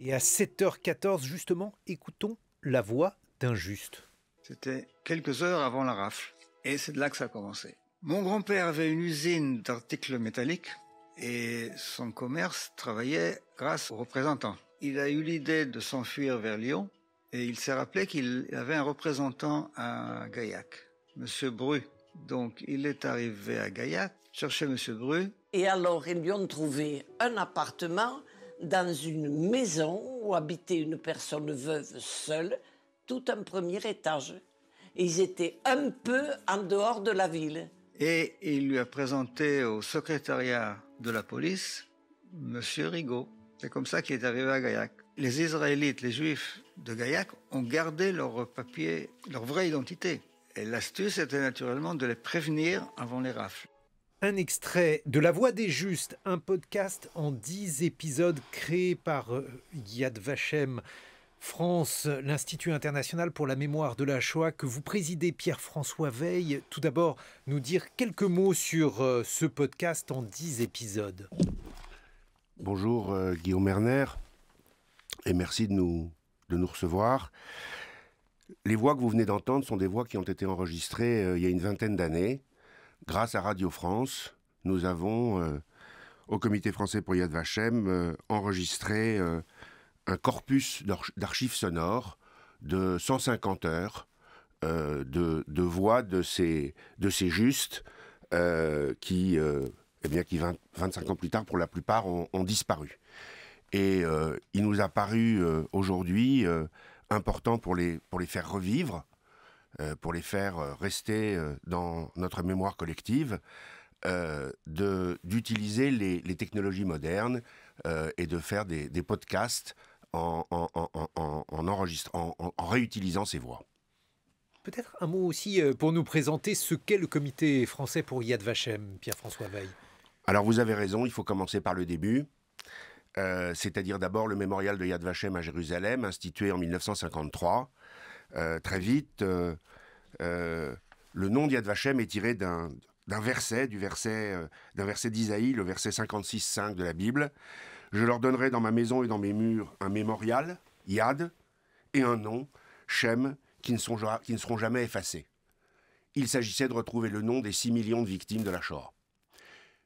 Et à 7h14, justement, écoutons la voix d'un juste. C'était quelques heures avant la rafle, et c'est de là que ça a commencé. Mon grand-père avait une usine d'articles métalliques, et son commerce travaillait grâce aux représentants. Il a eu l'idée de s'enfuir vers Lyon, et il s'est rappelé qu'il avait un représentant à Gaillac, Monsieur Bru. Donc il est arrivé à Gaillac, cherchait Monsieur Bru. Et alors ils lui ont trouvé un appartement dans une maison où habitait une personne veuve seule, tout un premier étage. ils étaient un peu en dehors de la ville. Et il lui a présenté au secrétariat de la police Monsieur Rigaud. C'est comme ça qu'il est arrivé à Gaillac. Les Israélites, les Juifs de Gaillac ont gardé leur papier, leur vraie identité. Et l'astuce était naturellement de les prévenir avant les rafles. Un extrait de La Voix des Justes, un podcast en dix épisodes créé par euh, Yad Vachem France, l'Institut international pour la mémoire de la Shoah que vous présidez Pierre-François Veille. Tout d'abord, nous dire quelques mots sur euh, ce podcast en dix épisodes. Bonjour euh, Guillaume Erner et merci de nous, de nous recevoir. Les voix que vous venez d'entendre sont des voix qui ont été enregistrées il y a une vingtaine d'années grâce à Radio France, nous avons, euh, au Comité français pour Yad Vashem, euh, enregistré euh, un corpus d'archives sonores de 150 heures de, voix de ces, justes qui, eh bien, qui 25 ans plus tard, pour la plupart, ont, ont disparu. Et il nous a paru aujourd'hui important pour les, pour les faire revivre euh, pour les faire euh, rester euh, dans notre mémoire collective, d'utiliser les, technologies modernes et de faire des, podcasts en, en, réutilisant ces voix. Peut-être un mot aussi pour nous présenter ce qu'est le comité français pour Yad Vashem, Pierre-François Veil. Alors vous avez raison, il faut commencer par le début. Euh, c'est-à-dire d'abord le mémorial de Yad Vashem à Jérusalem, institué en 1953, euh, très vite, euh, euh, le nom d'Yad Vashem est tiré d'un verset, du d'un verset d'Isaïe, le verset 56.5 de la Bible. Je leur donnerai dans ma maison et dans mes murs un mémorial, Yad, et un nom, Shem, qui ne, seront jamais effacés. Il s'agissait de retrouver le nom des 6 millions de victimes de la Shoah.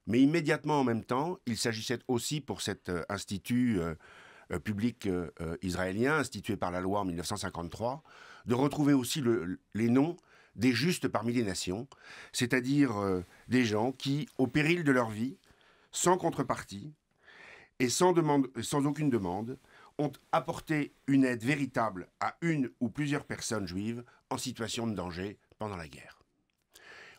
Mais immédiatement en même temps, il s'agissait aussi pour cet institut public israélien, institué par la loi en 1953, de retrouver aussi les noms des justes parmi les nations, c'est-à-dire euh, des gens qui, au péril de leur vie, sans contrepartie et sans, demande, sans aucune demande, ont apporté une aide véritable à une ou plusieurs personnes juives en situation de danger pendant la guerre.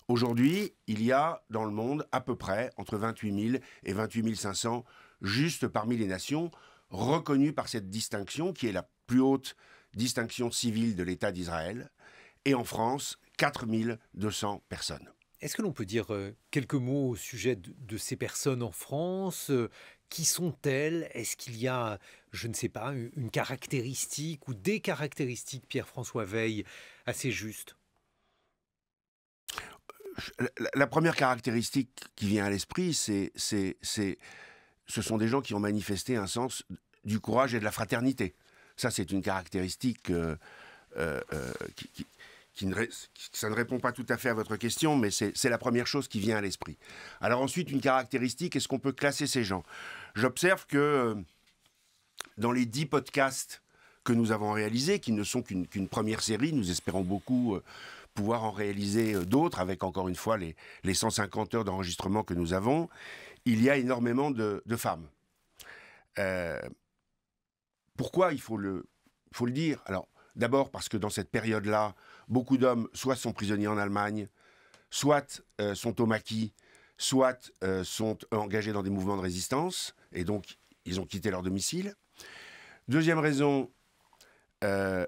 Aujourd'hui, il y a dans le monde à peu près entre 28 000 et 28 500 justes parmi les nations reconnus par cette distinction qui est la plus haute distinction civile de l'État d'Israël, et en France, 4200 personnes. Est-ce que l'on peut dire euh, quelques mots au sujet de, ces personnes en France euh, Qui sont-elles Est-ce qu'il y a, je ne sais pas, une caractéristique ou des caractéristiques, Pierre-François Veil, assez justes la première caractéristique qui vient à l'esprit, c'est, c'est, ce sont des gens qui ont manifesté un sens du courage et de la fraternité. Ça, c'est une caractéristique euh, euh, euh, qui, ne, ça ne répond pas tout à fait à votre question, mais c'est la première chose qui vient à l'esprit. Alors ensuite, une caractéristique, est-ce qu'on peut classer ces gens J'observe que dans les dix podcasts que nous avons réalisés, qui ne sont qu'une première série. Nous espérons beaucoup pouvoir en réaliser d'autres, avec encore une fois les, les 150 heures d'enregistrement que nous avons. Il y a énormément de, femmes. Pourquoi il faut le, faut le dire Alors, d'abord parce que dans cette période-là, beaucoup d'hommes soit sont prisonniers en Allemagne, soit euh, sont au maquis, soit euh, sont engagés dans des mouvements de résistance, et donc ils ont quitté leur domicile. Deuxième raison, euh,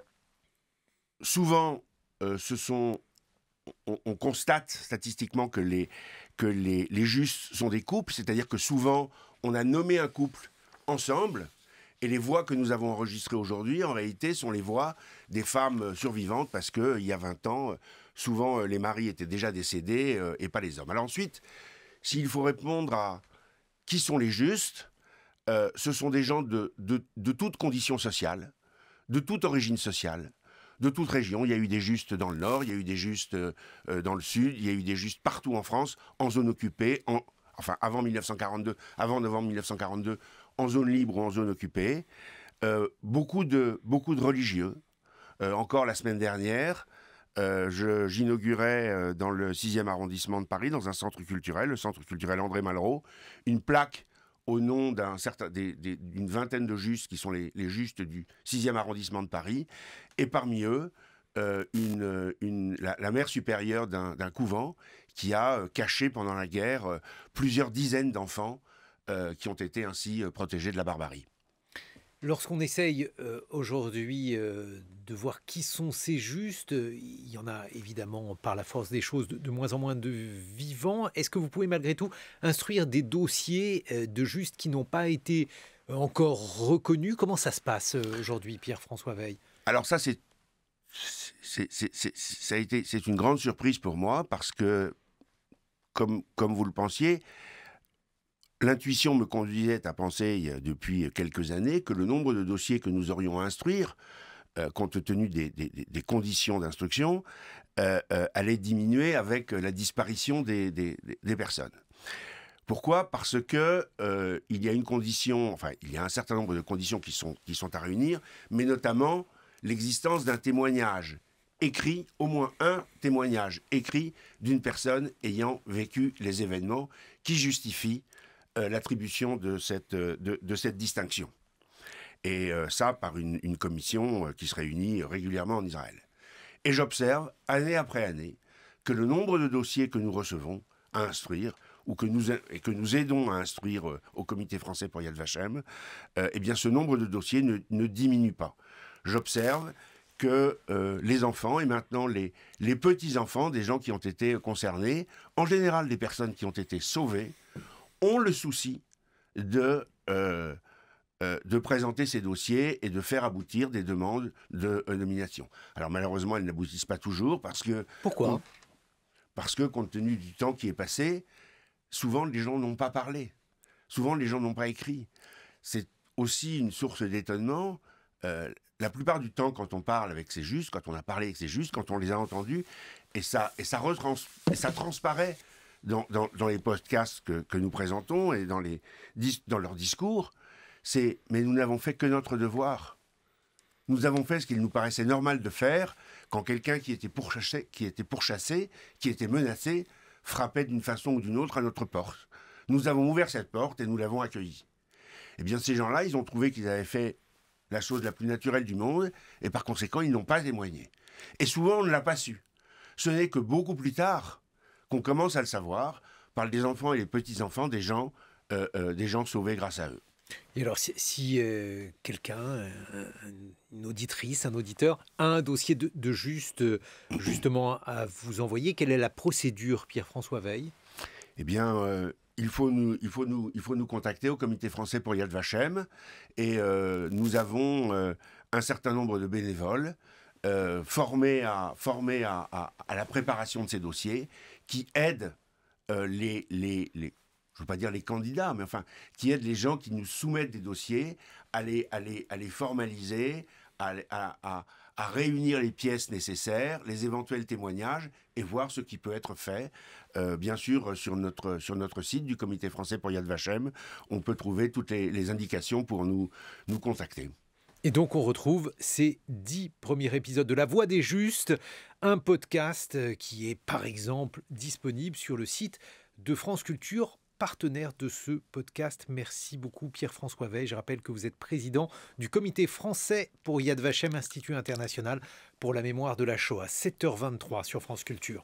souvent, ce on, constate statistiquement que les, que les justes sont des couples, c'est-à-dire que souvent, on a nommé un couple ensemble, et les voix que nous avons enregistrées aujourd'hui, en réalité, sont les voix des femmes euh, survivantes, parce qu'il y a 20 ans, euh, souvent euh, les maris étaient déjà décédés et pas les hommes. Alors ensuite, s'il faut répondre à qui sont les justes, ce sont des gens de, de, de, toute condition sociale, de toute origine sociale, de toute région. Il y a eu des justes dans le nord, il y a eu des justes dans le sud, il y a eu des justes partout en France, en zone occupée, en, enfin avant 1942, avant novembre 1942, en zone libre ou en zone occupée, euh, beaucoup, de, beaucoup de religieux. Euh, encore la semaine dernière, euh, j'inaugurais euh, dans le 6e arrondissement de Paris, dans un centre culturel, le centre culturel André Malraux, une plaque au nom d'une vingtaine de justes qui sont les, justes du 6e arrondissement de Paris, et parmi eux, une, la mère supérieure d'un couvent qui a caché pendant la guerre plusieurs dizaines d'enfants euh, qui ont été ainsi euh, protégés de la barbarie. Lorsqu'on essaye euh, aujourd'hui de voir qui sont ces justes, il y en a évidemment par la force des choses de, moins en moins de vivants. Est-ce que vous pouvez malgré tout instruire des dossiers de justes qui n'ont pas été encore reconnus Comment ça se passe aujourd'hui, Pierre-François Veil Alors ça, c'est ça a été c'est une grande surprise pour moi parce que comme comme vous le pensiez, L'intuition me conduisait à penser euh, depuis quelques années que le nombre de dossiers que nous aurions à instruire, euh, compte tenu des, conditions d'instruction, euh, allait diminuer avec la disparition des, personnes. Pourquoi Parce que il y a une condition, enfin il y a un certain nombre de conditions qui sont, qui sont à réunir, mais notamment l'existence d'un témoignage écrit, au moins un témoignage écrit d'une personne ayant vécu les événements qui justifie euh, l'attribution de cette, euh, de, cette distinction. Et euh, ça par une, commission qui se réunit régulièrement en Israël. Et j'observe, année après année, que le nombre de dossiers que nous recevons à instruire, ou que nous, et que nous aidons à instruire au comité français pour Yad Vashem, eh bien ce nombre de dossiers ne, diminue pas. J'observe que les enfants et maintenant les, les petits-enfants des gens qui ont été concernés, en général des personnes qui ont été sauvées, ont le souci euh, euh, de, présenter ces dossiers et de faire aboutir des demandes de euh, nomination. Alors malheureusement, elles n'aboutissent pas toujours parce que... Pourquoi Parce que compte tenu du temps qui est passé, souvent les gens n'ont pas parlé. Souvent les gens n'ont pas écrit. C'est aussi une source d'étonnement. la plupart du temps, quand on parle avec ces justes, quand on a parlé avec ces justes, quand on les a entendus, et ça, et ça transparaît dans, les podcasts que, que, nous présentons et dans, leurs discours, c'est mais nous n'avons fait que notre devoir. Nous avons fait ce qu'il nous paraissait normal de faire quand quelqu'un qui était pourchassé, qui était, pourchassé, qui était menacé, frappait d'une façon ou d'une autre à notre porte. Nous avons ouvert cette porte et nous l'avons accueilli. Eh bien, ces gens-là, ils ont trouvé qu'ils avaient fait la chose la plus naturelle du monde, et par conséquent, ils n'ont pas témoigné. Et souvent, on ne l'a pas su. Ce n'est que beaucoup plus tard qu'on commence à le savoir par les enfants et les petits-enfants des gens, euh, euh, des gens sauvés grâce à eux. Et alors, si, euh, quelqu'un, une auditrice, un auditeur, a un dossier de, juste, justement, à vous envoyer, quelle est la procédure, Pierre-François Veil Eh bien, il faut, nous, il, faut nous, il faut nous contacter au Comité français pour Yad Vashem. Et nous avons un certain nombre de bénévoles formés, à, formés à, la préparation de ces dossiers qui aide euh, les, les, les, je veux pas dire les candidats, mais enfin, qui aide les gens qui nous soumettent des dossiers à les, formaliser, à, réunir les pièces nécessaires, les éventuels témoignages et voir ce qui peut être fait. Euh, bien sûr, sur notre, sur notre site du Comité français pour Yad Vashem, on peut trouver toutes les, les indications pour nous, nous contacter. Et donc on retrouve ces dix premiers épisodes de La Voix des Justes, un podcast euh, qui est par exemple disponible sur le site de France Culture partenaire de ce podcast. Merci beaucoup Pierre-François Veil. Je rappelle que vous êtes président du comité français pour Yad Vashem Institut International pour la mémoire de la Shoah, 7h23 sur France Culture.